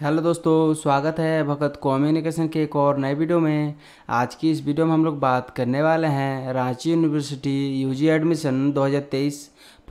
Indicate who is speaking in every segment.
Speaker 1: hello दोस्तों स्वागत है भगत कम्युनिकेशन के एक और नए वीडियो में आज की इस वीडियो में हम लोग बात करने वाले हैं Ranchi university UG admission 2023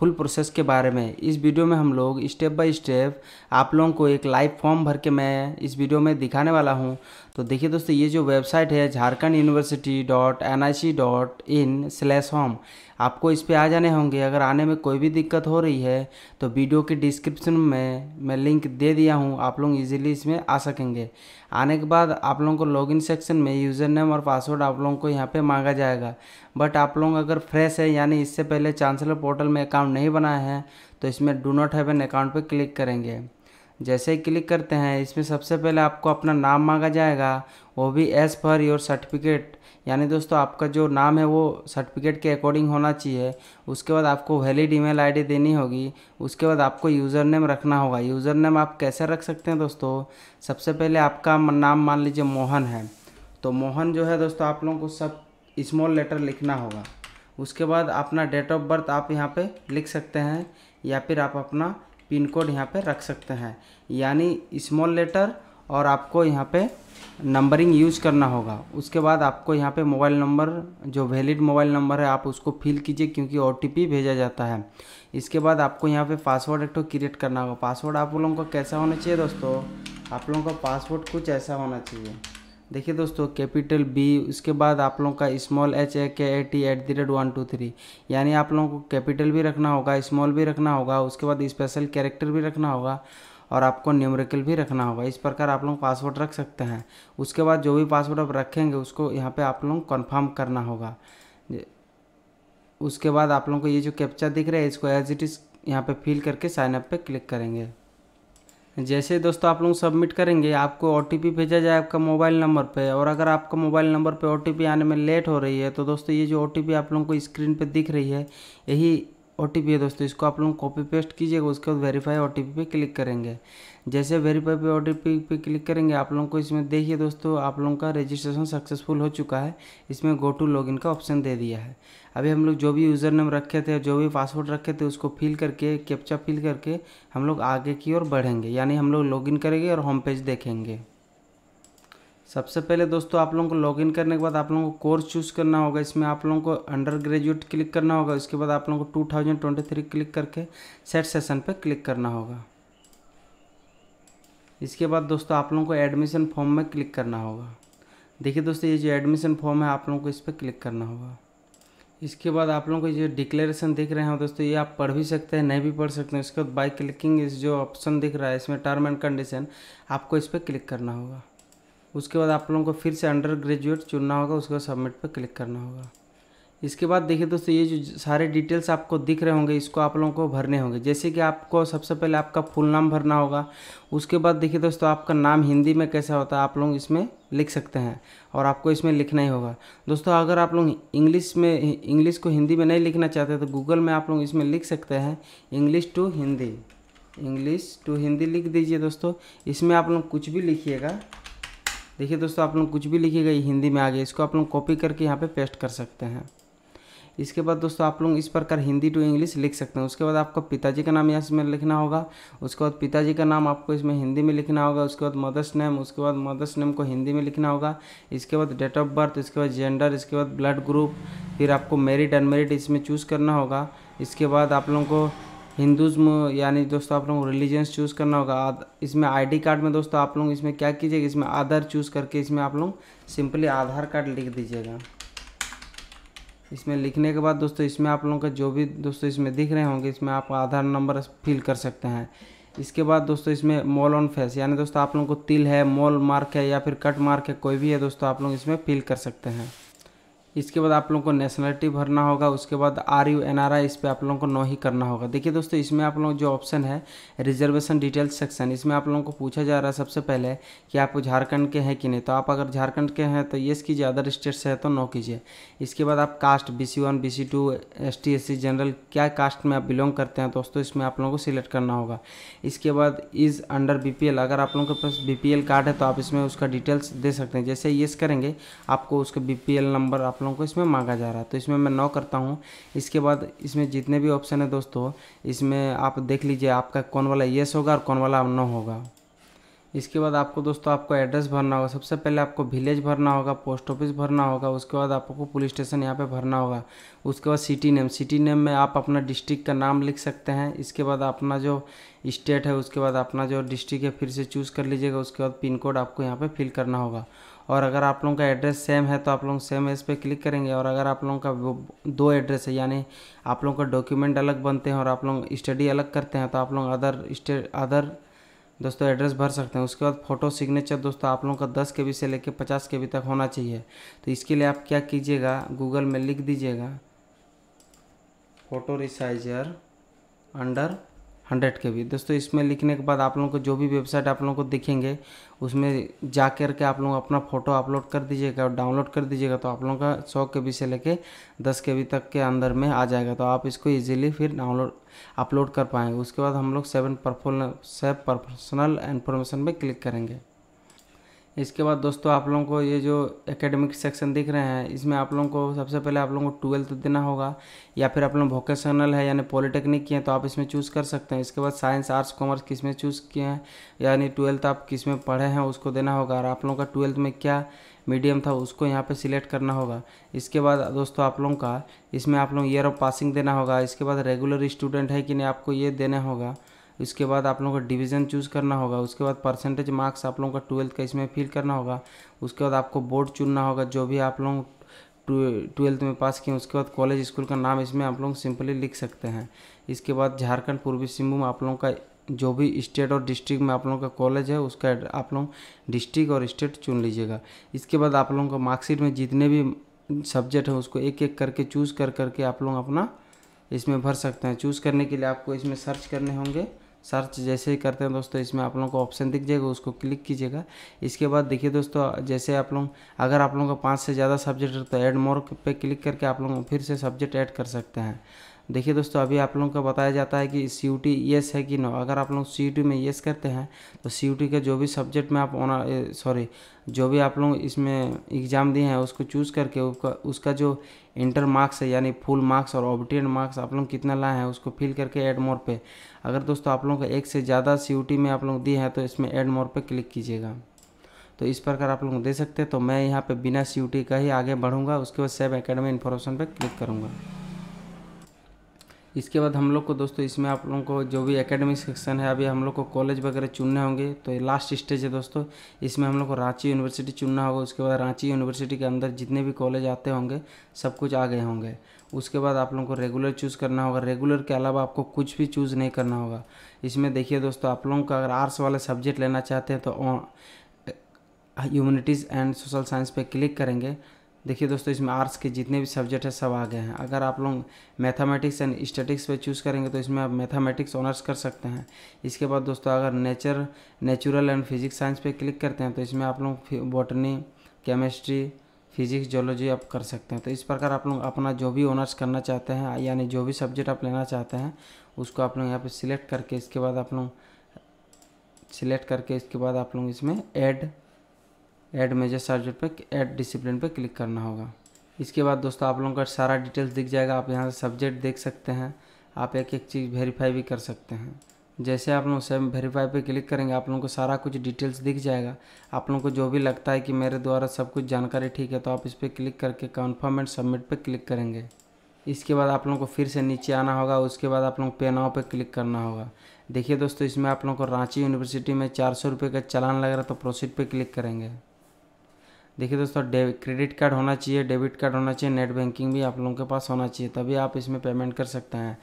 Speaker 1: full process के बारे में इस वीडियो में हम लोग स्टेप बाय स्टेप आप लोगों को एक लाइव फॉर्म भर के मैं इस वीडियो में दिखाने वाला हूं तो देखिए दोस्तों ये जो वेबसाइट है Jharkhand university dot N I C dot in slash home आपको इस पर आ जाने होंगे अगर आने में कोई भी दिक्कत हो रही है तो वीडियो के डिस्क्रिप्शन में मैं लिंक दे दिया हूँ आप लोग ईजिली इसमें आ सकेंगे आने के बाद आप लोगों को लॉगिन सेक्शन में यूज़र नेम और पासवर्ड आप लोगों को यहाँ पे मांगा जाएगा बट आप लोग अगर फ्रेश है यानी इससे पहले चांसलर पोर्टल में अकाउंट नहीं बनाए हैं तो इसमें do not have an account पर क्लिक करेंगे जैसे ही क्लिक करते हैं इसमें सबसे पहले आपको अपना नाम मांगा जाएगा वो भी एज़ पर योर सर्टिफिकेट यानी दोस्तों आपका जो नाम है वो सर्टिफिकेट के अकॉर्डिंग होना चाहिए उसके बाद आपको वैलिड ईमेल आईडी देनी होगी उसके बाद आपको यूज़र नेम रखना होगा यूज़र नेम आप कैसे रख सकते हैं दोस्तों सबसे पहले आपका नाम मान लीजिए मोहन है तो मोहन जो है दोस्तों आप लोगों को सब स्मॉल लेटर लिखना होगा उसके बाद अपना डेट ऑफ बर्थ आप यहाँ पर लिख सकते हैं या फिर आप अपना पिन कोड यहाँ पे रख सकते हैं यानी स्मॉल लेटर और आपको यहाँ पे नंबरिंग यूज करना होगा उसके बाद आपको यहाँ पे मोबाइल नंबर जो वैलिड मोबाइल नंबर है आप उसको फिल कीजिए क्योंकि ओ भेजा जाता है इसके बाद आपको यहाँ पे पासवर्ड एक तो क्रिएट करना होगा पासवर्ड आप लोगों का कैसा होना चाहिए दोस्तों आप लोगों का पासवर्ड कुछ ऐसा होना चाहिए देखिए दोस्तों कैपिटल बी उसके बाद आप लोगों का small H A K A T at the rate one two three यानी आप लोगों को कैपिटल भी रखना होगा स्मॉल भी रखना होगा उसके बाद स्पेशल कैरेक्टर भी रखना होगा और आपको न्यूमरिकल भी रखना होगा इस प्रकार आप लोग पासवर्ड रख सकते हैं उसके बाद जो भी पासवर्ड आप रखेंगे उसको यहाँ पर आप लोग कन्फर्म करना होगा उसके बाद आप लोगों को ये जो कैप्चा दिख रहा है इसको एज इट इज़ यहाँ पे फिल करके साइनअप पर पे क्लिक करेंगे जैसे दोस्तों आप लोग सबमिट करेंगे आपको ओ भेजा जाए आपका मोबाइल नंबर पे और अगर आपका मोबाइल नंबर पे ओ आने में लेट हो रही है तो दोस्तों ये जो ओ आप लोगों को स्क्रीन पे दिख रही है यही ओ है दोस्तों इसको आप लोग कॉपी पेस्ट कीजिएगा उसके बाद वेरीफाई ओ पे क्लिक करेंगे जैसे वेरीफाई पे ओ पे क्लिक करेंगे आप लोगों को इसमें देखिए दोस्तों आप लोगों का रजिस्ट्रेशन सक्सेसफुल हो चुका है इसमें गो टू लॉगिन का ऑप्शन दे दिया है अभी हम लोग जो भी यूज़र नेम रखे थे जो भी पासवर्ड रखे थे उसको फिल करके कैप्चा फिल करके हम लोग आगे की ओर बढ़ेंगे यानी हम लोग लॉगिन करेंगे और होम पेज देखेंगे सबसे पहले दोस्तों आप लोगों को लॉगिन करने के बाद आप लोगों को कोर्स चूज़ करना होगा इसमें आप लोगों को अंडर ग्रेजुएट क्लिक करना होगा उसके बाद आप लोगों को two thousand twenty three click करके सेट सेशन पर क्लिक करना होगा इसके बाद दोस्तों आप लोगों को एडमिशन फॉर्म में क्लिक करना होगा देखिए दोस्तों ये जो एडमिशन फॉर्म है आप लोगों को इस पर क्लिक करना होगा इसके बाद आप लोगों को जो डिक्लेरेशन दिख रहे हैं दोस्तों ये आप पढ़ भी सकते हैं नहीं भी पढ़ सकते हैं उसके बाद बाई क्लिकिंग इस जो ऑप्शन दिख रहा है इसमें टर्म एंड कंडीशन आपको इस पर क्लिक करना होगा उसके बाद आप लोगों को फिर से अंडर ग्रेजुएट चुनना होगा उसके बाद सबमिट पर क्लिक करना होगा इसके बाद देखिए दोस्तों ये जो सारे डिटेल्स आपको दिख रहे होंगे इसको आप लोगों को भरने होंगे जैसे कि आपको सबसे पहले आपका फुल नाम भरना होगा उसके बाद देखिए दोस्तों आपका नाम हिंदी में कैसा होता है आप लोग इसमें लिख सकते हैं और आपको इसमें लिखना ही होगा दोस्तों अगर आप लोग इंग्लिश में इंग्लिश को हिंदी में नहीं लिखना चाहते तो गूगल में आप लोग इसमें लिख सकते हैं English to Hindi English to Hindi लिख दीजिए दोस्तों इसमें आप लोग कुछ भी लिखिएगा देखिए दोस्तों आप लोग कुछ भी लिखी गई हिंदी में आ गई इसको आप लोग कॉपी करके यहाँ पे पेस्ट कर सकते हैं इसके बाद दोस्तों आप लोग इस प्रकार हिंदी टू इंग्लिश लिख सकते हैं उसके बाद आपको पिताजी का नाम यहाँ इसमें लिखना होगा उसके बाद पिताजी का नाम आपको इसमें हिंदी में लिखना होगा उसके बाद मदर्स नेम उसके बाद मदर्स नेम को हिंदी में लिखना होगा इसके बाद डेट ऑफ बर्थ इसके बाद जेंडर इसके बाद ब्लड ग्रुप फिर आपको मेरिड अनमेरिड इसमें चूज़ करना होगा इसके बाद आप लोगों को हिंदुज्म यानी दोस्तों आप लोगों को रिलीजन्स चूज़ करना होगा इसमें आईडी कार्ड में दोस्तों आप लोग इसमें क्या कीजिएगा इसमें आधार चूज़ करके इसमें आप लोग सिंपली आधार कार्ड लिख दीजिएगा इसमें लिखने के बाद दोस्तों इसमें आप लोगों का जो भी दोस्तों इसमें दिख रहे होंगे इसमें आप आधार नंबर फिल कर सकते हैं इसके बाद दोस्तों इसमें मॉल ऑन फेस यानी दोस्तों आप लोगों को तिल है मॉल मार्क है या फिर कट मार्क है कोई भी है दोस्तों आप लोग इसमें फिल कर सकते हैं इसके बाद आप लोगों को नेशनलिटी भरना होगा उसके बाद are you N R I इस पर आप लोगों को नो ही करना होगा देखिए दोस्तों इसमें आप लोग जो ऑप्शन है रिजर्वेशन डिटेल्स सेक्शन इसमें आप लोगों को पूछा जा रहा है सबसे पहले कि आप झारखंड के हैं कि नहीं तो आप अगर झारखंड के हैं तो ये कीजिए अदर स्टेट से है तो नो कीजिए इसके बाद आप caste B C one B C two S T S C general क्या कास्ट में आप बिलोंग करते हैं दोस्तों इसमें आप लोगों को सिलेक्ट करना होगा इसके बाद is under B P L अगर आप लोगों के पास बी पी एल कार्ड है तो आप इसमें उसका डिटेल्स दे सकते हैं जैसे येस करेंगे आपको उसका बी पी एल नंबर आप आप लोगों को इसमें मांगा जा रहा है तो इसमें मैं नौ करता हूँ इसके बाद इसमें जितने भी ऑप्शन है दोस्तों इसमें आप देख लीजिए आपका कौन वाला येस होगा और कौन वाला नो होगा इसके बाद आपको दोस्तों आपको एड्रेस भरना होगा सबसे पहले आपको विलेज भरना होगा पोस्ट ऑफिस भरना होगा उसके बाद आपको पुलिस स्टेशन यहाँ पे भरना होगा उसके बाद सिटी नेम सिटी नेम में आप अपना डिस्ट्रिक्ट का नाम लिख सकते हैं इसके बाद अपना जो स्टेट है उसके बाद अपना जो डिस्ट्रिक्ट है फिर से चूज़ कर लीजिएगा उसके बाद पिन कोड आपको यहाँ पर फिल करना होगा और अगर आप लोगों का एड्रेस सेम है तो आप लोग सेम एस पे क्लिक करेंगे और अगर आप लोगों का दो एड्रेस है यानी आप लोगों का डॉक्यूमेंट अलग बनते हैं और आप लोग स्टडी अलग करते हैं तो आप लोग अदर स्टे अदर दोस्तों एड्रेस भर सकते हैं उसके बाद फ़ोटो सिग्नेचर दोस्तों आप लोगों का दस के बी से लेकर पचास के बी तक होना चाहिए तो इसके लिए आप क्या कीजिएगा गूगल में लिख दीजिएगा फ़ोटो रिसाइजर अंडर हंड्रेड के भी दोस्तों इसमें लिखने के बाद आप लोगों को जो भी वेबसाइट आप लोगों को दिखेंगे उसमें जा कर के आप लोग अपना फ़ोटो अपलोड कर दीजिएगा और डाउनलोड कर दीजिएगा तो आप लोगों का सौ के बी से लेके दस के बी तक के अंदर में आ जाएगा तो आप इसको ईजिली फिर डाउनलोड अपलोड कर पाएंगे उसके बाद हम लोग सेवन पर्फोल सेव पर्सनल इन्फॉर्मेशन में क्लिक करेंगे इसके बाद दोस्तों आप लोगों को ये जो एकेडमिक सेक्शन दिख रहे हैं इसमें आप लोगों को सबसे पहले आप लोगों को ट्वेल्थ देना होगा या फिर आप लोग वोकेशनल है यानी पॉलिटेक्निक किए हैं तो आप इसमें चूज़ कर सकते हैं इसके बाद साइंस आर्ट्स कॉमर्स किस में चूज़ किए हैं यानी ट्वेल्थ आप किस में पढ़े हैं उसको देना होगा और आप लोगों का ट्वेल्थ में क्या मीडियम था उसको यहाँ पर सिलेक्ट करना होगा इसके बाद दोस्तों आप लोगों का इसमें आप लोग ईयर ऑफ पासिंग देना होगा इसके बाद रेगुलर स्टूडेंट है कि नहीं आपको ये देना होगा इसके बाद आप लोगों को डिवीज़न चूज़ करना होगा उसके बाद परसेंटेज मार्क्स आप लोगों का ट्वेल्थ का इसमें फिल करना होगा उसके बाद आपको बोर्ड चुनना होगा जो भी आप लोग ट्वेल्थ में पास किए उसके बाद कॉलेज स्कूल का नाम इसमें आप लोग सिंपली लिख सकते हैं इसके बाद झारखंड पूर्वी सिंहभूम आप लोगों का जो भी स्टेट और डिस्ट्रिक्ट में आप लोगों का कॉलेज है उसका आप लोग डिस्ट्रिक्ट और स्टेट चुन लीजिएगा इसके बाद आप लोगों का मार्कशीट में जितने भी सब्जेक्ट हैं उसको एक एक करके चूज़ कर करके आप लोग अपना इसमें भर सकते हैं चूज़ करने के लिए आपको इसमें सर्च करने होंगे सर्च जैसे ही करते हैं दोस्तों इसमें आप लोगों को ऑप्शन दिख जाएगा उसको क्लिक कीजिएगा इसके बाद देखिए दोस्तों जैसे आप लोग अगर आप लोगों का पाँच से ज़्यादा सब्जेक्ट है तो ऐड मोर पे क्लिक करके आप लोग फिर से सब्जेक्ट ऐड कर सकते हैं देखिए दोस्तों अभी आप लोगों को बताया जाता है कि सी यू टी येस है कि नो अगर आप लोग सी यू टी में येस करते हैं तो सी यू टी के जो भी सब्जेक्ट में आप ऑनर सॉरी जो भी आप लोग इसमें एग्ज़ाम दिए हैं उसको चूज़ करके उसका उसका जो इंटर मार्क्स है यानी फुल मार्क्स और ऑबटेन मार्क्स आप लोग कितना लाए हैं उसको फिल करके एड मोर पे अगर दोस्तों आप लोगों को एक से ज़्यादा सी में आप लोग दिए हैं तो इसमें एड मोर पे क्लिक कीजिएगा तो इस प्रकार आप लोग दे सकते हैं तो मैं यहाँ पर बिना सी का ही आगे बढ़ूँगा उसके बाद सेव अकेडमी इन्फॉर्मेशन पर क्लिक करूँगा इसके बाद हम लोग को दोस्तों इसमें आप लोगों को जो भी एकेडमिक सेक्शन है अभी हम लोग को कॉलेज वगैरह चुनने होंगे तो लास्ट स्टेज है दोस्तों इसमें हम लोग को रांची यूनिवर्सिटी चुनना होगा उसके बाद रांची यूनिवर्सिटी के अंदर जितने भी कॉलेज आते होंगे सब कुछ आ गए होंगे उसके बाद आप लोगों को रेगुलर चूज़ करना होगा रेगुलर के अलावा आपको कुछ भी चूज़ नहीं करना होगा इसमें देखिए दोस्तों आप लोगों का अगर आर्ट्स वाला सब्जेक्ट लेना चाहते हैं तो ह्यूमनिटीज़ एंड सोशल साइंस पर क्लिक करेंगे देखिए दोस्तों इसमें आर्ट्स के जितने भी सब्जेक्ट हैं सब आ गए हैं अगर आप लोग मैथमेटिक्स एंड स्टेटिक्स पे चूज़ करेंगे तो इसमें आप मैथमेटिक्स ऑनर्स कर सकते हैं इसके बाद दोस्तों अगर nature natural and physics science पे क्लिक करते हैं तो इसमें आप लोग बॉटनी केमिस्ट्री फिजिक्स जोलॉजी आप कर सकते हैं तो इस प्रकार आप लोग अपना जो भी ऑनर्स करना चाहते हैं यानी जो भी सब्जेक्ट आप लेना चाहते हैं उसको आप लोग यहाँ पर सिलेक्ट करके इसके बाद आप लोग सिलेक्ट करके इसके बाद आप लोग इसमें ऐड ऐड मेजर सर्जर पे ऐड डिसिप्लिन पे क्लिक करना होगा इसके बाद दोस्तों आप लोगों का सारा डिटेल्स दिख जाएगा आप यहाँ से सब्जेक्ट देख सकते हैं आप एक एक चीज़ वेरीफाई भी कर सकते हैं जैसे आप लोग सेम वेरीफाई पे क्लिक करेंगे आप लोगों को सारा कुछ डिटेल्स दिख जाएगा आप लोगों को जो भी लगता है कि मेरे द्वारा सब कुछ जानकारी ठीक है तो आप इस पर क्लिक करके कन्फर्म एंड सबमिट पर क्लिक करेंगे इसके बाद आप लोगों को फिर से नीचे आना होगा उसके बाद आप लोग पेनाओ पे नाव पर क्लिक करना होगा देखिए दोस्तों इसमें आप लोगों को रांची यूनिवर्सिटी में चार सौ रुपये का चलान लग रहा तो प्रोसीड पर क्लिक करेंगे देखिए दोस्तों क्रेडिट कार्ड होना चाहिए डेबिट कार्ड होना चाहिए नेट बैंकिंग भी आप लोगों के पास होना चाहिए तभी आप इसमें पेमेंट कर सकते हैं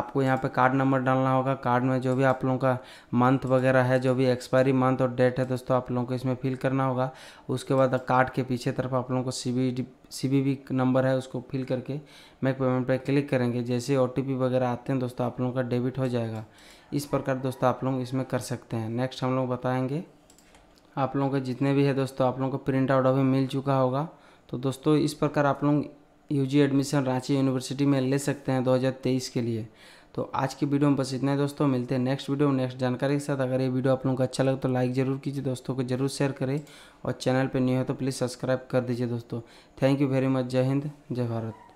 Speaker 1: आपको यहाँ पे कार्ड नंबर डालना होगा कार्ड में जो भी आप लोगों का मंथ वगैरह है जो भी एक्सपायरी मंथ और डेट है दोस्तों आप लोगों को इसमें फिल करना होगा उसके बाद कार्ड के पीछे तरफ आप लोगों को सी बी नंबर है उसको फिल करके मैक पेमेंट पर पे क्लिक करेंगे जैसे ओ वगैरह आते हैं दोस्तों आप लोगों का डेबिट हो जाएगा इस प्रकार दोस्तों आप लोग इसमें कर सकते हैं नेक्स्ट हम लोग बताएँगे आप लोगों के जितने भी है दोस्तों आप लोगों को प्रिंट आउट अभी मिल चुका होगा तो दोस्तों इस प्रकार आप लोग यूजी एडमिशन रांची यूनिवर्सिटी में ले सकते हैं 2023 के लिए तो आज की वीडियो में बस इतना ही दोस्तों मिलते हैं नेक्स्ट वीडियो में नेक्स्ट जानकारी के साथ अगर ये वीडियो आप लोगों को अच्छा लगे तो लाइक ज़रूर कीजिए दोस्तों को जरूर शेयर करें और चैनल पर न्यू है तो प्लीज़ सब्सक्राइब कर दीजिए दोस्तों थैंक यू वेरी मच जय हिंद जय भारत